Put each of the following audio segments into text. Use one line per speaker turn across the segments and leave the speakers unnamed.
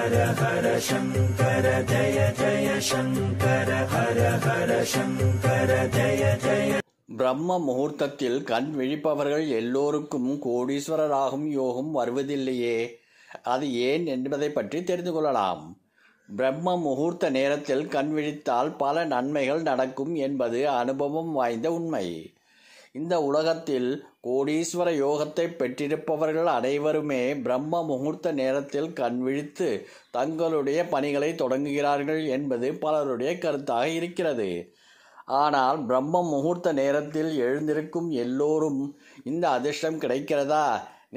ஹர ஹர சங்கர ஜய ஜய சங்கர ஹர ஹர சங்கர ஜய ஜய பிரம்ம முகூர்த்தத்தில் கண் விழிப்பவர்கள் எல்லோருக்கும் கோடீஸ்வரராகும் யோகம் வருவதில்லையே அது ஏன் என்பதை பற்றி தெரிந்து கொள்ளலாம் பிரம்ம முகூர்த்த நேரத்தில் கண் விழித்தால் பல நன்மைகள் நடக்கும் என்பது அனுபவம் வாய்ந்த உண்மை இந்த உலகத்தில் கோடீஸ்வர யோகத்தை பெற்றிருப்பவர்கள் அனைவருமே பிரம்ம முகூர்த்த நேரத்தில் கண்விழித்து தங்களுடைய பணிகளை தொடங்குகிறார்கள் என்பது பலருடைய கருத்தாக இருக்கிறது ஆனால் பிரம்ம முகூர்த்த நேரத்தில் எழுந்திருக்கும் எல்லோரும் இந்த அதிர்ஷ்டம் கிடைக்கிறதா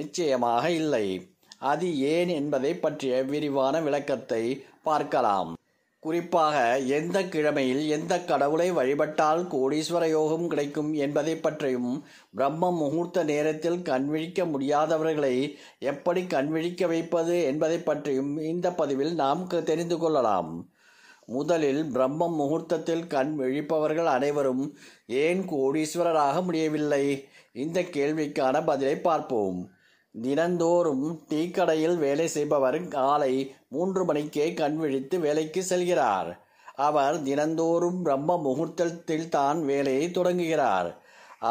நிச்சயமாக இல்லை அது ஏன் என்பதை பற்றிய விரிவான விளக்கத்தை பார்க்கலாம் குறிப்பாக எந்த கிழமையில் எந்த கடவுளை வழிபட்டால் கோடீஸ்வர யோகம் கிடைக்கும் என்பதை பற்றியும் பிரம்ம முகூர்த்த நேரத்தில் கண்விழிக்க முடியாதவர்களை எப்படி கண்விழிக்க வைப்பது என்பதை பற்றியும் இந்த பதிவில் நாம் தெரிந்து கொள்ளலாம் முதலில் பிரம்ம முகூர்த்தத்தில் கண் விழிப்பவர்கள் அனைவரும் ஏன் கோடீஸ்வரராக முடியவில்லை இந்த கேள்விக்கான பதிலை பார்ப்போம் தினந்தோறும் டீக்கடையில் வேலை செய்பவர் காலை மூன்று மணிக்கே கண் விழித்து வேலைக்கு செல்கிறார் அவர் தினந்தோறும் பிரம்ம முகூர்த்தத்தில் தான் வேலையை தொடங்குகிறார்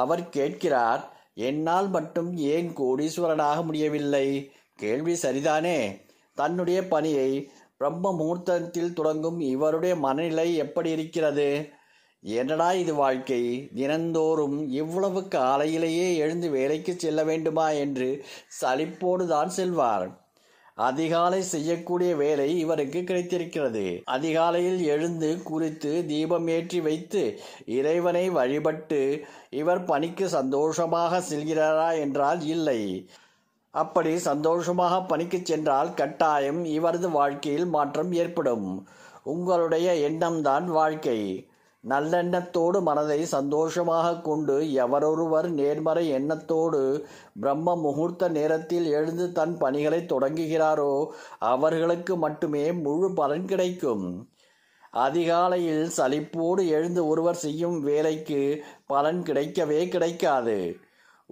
அவர் கேட்கிறார் என்னால் மட்டும் ஏன் கோடீஸ்வரனாக முடியவில்லை கேள்வி சரிதானே தன்னுடைய பணியை பிரம்ம முகூர்த்தத்தில் தொடங்கும் இவருடைய மனநிலை எப்படி இருக்கிறது என்னடா இது வாழ்க்கை தினந்தோறும் இவ்வளவு காலையிலேயே எழுந்து வேலைக்கு செல்ல வேண்டுமா என்று சலிப்போடு தான் செல்வார் அதிகாலை செய்யக்கூடிய வேலை இவருக்கு கிடைத்திருக்கிறது அதிகாலையில் எழுந்து குறித்து தீபம் ஏற்றி வைத்து இறைவனை வழிபட்டு இவர் பணிக்கு சந்தோஷமாக செல்கிறாரா என்றால் இல்லை அப்படி சந்தோஷமாக பணிக்கு சென்றால் கட்டாயம் இவரது வாழ்க்கையில் மாற்றம் ஏற்படும் உங்களுடைய எண்ணம்தான் வாழ்க்கை நல்லெண்ணத்தோடு மனதை சந்தோஷமாக கொண்டு எவரொருவர் நேர்மறை எண்ணத்தோடு பிரம்ம முகூர்த்த நேரத்தில் எழுந்து தன் பணிகளை தொடங்குகிறாரோ அவர்களுக்கு மட்டுமே முழு பலன் கிடைக்கும் அதிகாலையில் சலிப்போடு எழுந்து ஒருவர் செய்யும் வேலைக்கு பலன் கிடைக்கவே கிடைக்காது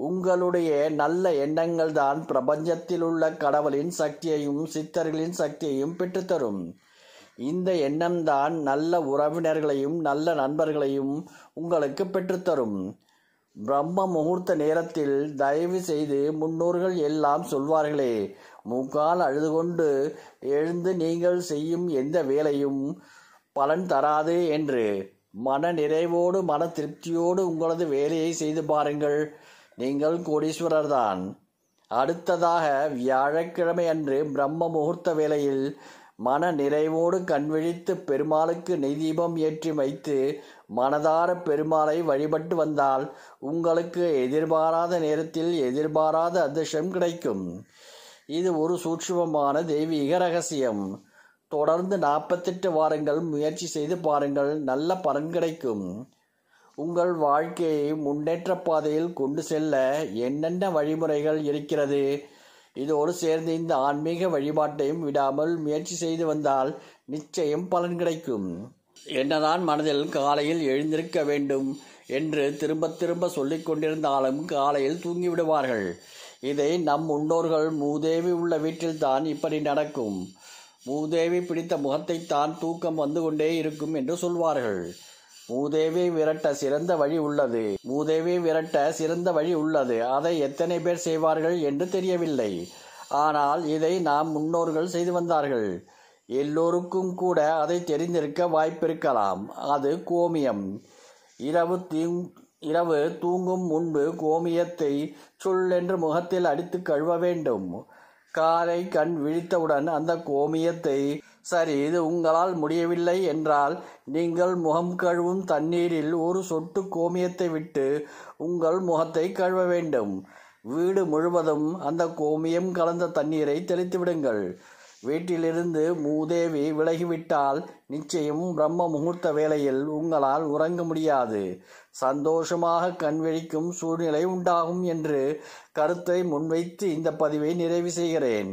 உங்களுடைய நல்ல எண்ணங்கள் தான் பிரபஞ்சத்தில் உள்ள கடவுளின் சக்தியையும் சித்தர்களின் சக்தியையும் பெற்றுத்தரும் இந்த எண்ணம்தான் நல்ல உறவினர்களையும் நல்ல நண்பர்களையும் உங்களுக்கு பெற்றுத்தரும் பிரம்ம முகூர்த்த நேரத்தில் தயவு செய்து முன்னோர்கள் எல்லாம் சொல்வார்களே முக்கால் அழுது கொண்டு எழுந்து நீங்கள் செய்யும் எந்த வேலையும் பலன் தராது என்று மன நிறைவோடு மன திருப்தியோடு உங்களது வேலையை செய்து பாருங்கள் நீங்கள் கோடீஸ்வரர்தான் அடுத்ததாக வியாழக்கிழமை அன்று பிரம்ம முகூர்த்த வேளையில் மன நிறைவோடு கண்விழித்து பெருமாளுக்கு நெய்தீபம் ஏற்றி வைத்து மனதார பெருமாளை வழிபட்டு வந்தால் உங்களுக்கு எதிர்பாராத நேரத்தில் எதிர்பாராத அதிர்ஷ்டம் கிடைக்கும் இது ஒரு சூட்சுமமான தெய்வீக ரகசியம் தொடர்ந்து நாற்பத்தெட்டு வாரங்கள் முயற்சி செய்து பாருங்கள் நல்ல பலன் கிடைக்கும் உங்கள் வாழ்க்கையை முன்னேற்ற பாதையில் கொண்டு செல்ல என்னென்ன வழிமுறைகள் இருக்கிறது இதோடு சேர்ந்து இந்த ஆன்மீக வழிபாட்டையும் விடாமல் முயற்சி செய்து வந்தால் நிச்சயம் பலன் கிடைக்கும் என்னதான் மனதில் காலையில் எழுந்திருக்க வேண்டும் என்று திரும்ப திரும்ப சொல்லிக் கொண்டிருந்தாலும் காலையில் தூங்கிவிடுவார்கள் இதை நம் முன்னோர்கள் மூதேவி உள்ள வீட்டில்தான் இப்படி நடக்கும் மூதேவி பிடித்த முகத்தைத்தான் தூக்கம் வந்து கொண்டே இருக்கும் என்று சொல்வார்கள் மூதேவி விரட்ட சிறந்த வழி உள்ளது மூதேவி விரட்ட சிறந்த வழி உள்ளது அதை எத்தனை பேர் செய்வார்கள் என்று தெரியவில்லை ஆனால் இதை நாம் முன்னோர்கள் செய்து வந்தார்கள் எல்லோருக்கும் கூட அதை தெரிந்திருக்க வாய்ப்பிருக்கலாம் அது கோமியம் இரவு தீங் இரவு தூங்கும் முன்பு கோமியத்தை சொல் என்று முகத்தில் அடித்து கழுவ வேண்டும் காலை கண் விழித்தவுடன் அந்த கோமியத்தை சரி இது உங்களால் முடியவில்லை என்றால் நீங்கள் முகம் கழுவும் தண்ணீரில் ஒரு சொட்டு கோமியத்தை விட்டு உங்கள் முகத்தை கழுவ வேண்டும் வீடு முழுவதும் அந்த கோமியம் கலந்த தண்ணீரை தெளித்து விடுங்கள் வீட்டிலிருந்து மூதேவி விலகிவிட்டால் நிச்சயம் பிரம்ம முகூர்த்த வேளையில் உங்களால் உறங்க முடியாது சந்தோஷமாக கண்விழிக்கும் சூழ்நிலை உண்டாகும் என்று கருத்தை முன்வைத்து இந்த பதிவை நிறைவு செய்கிறேன்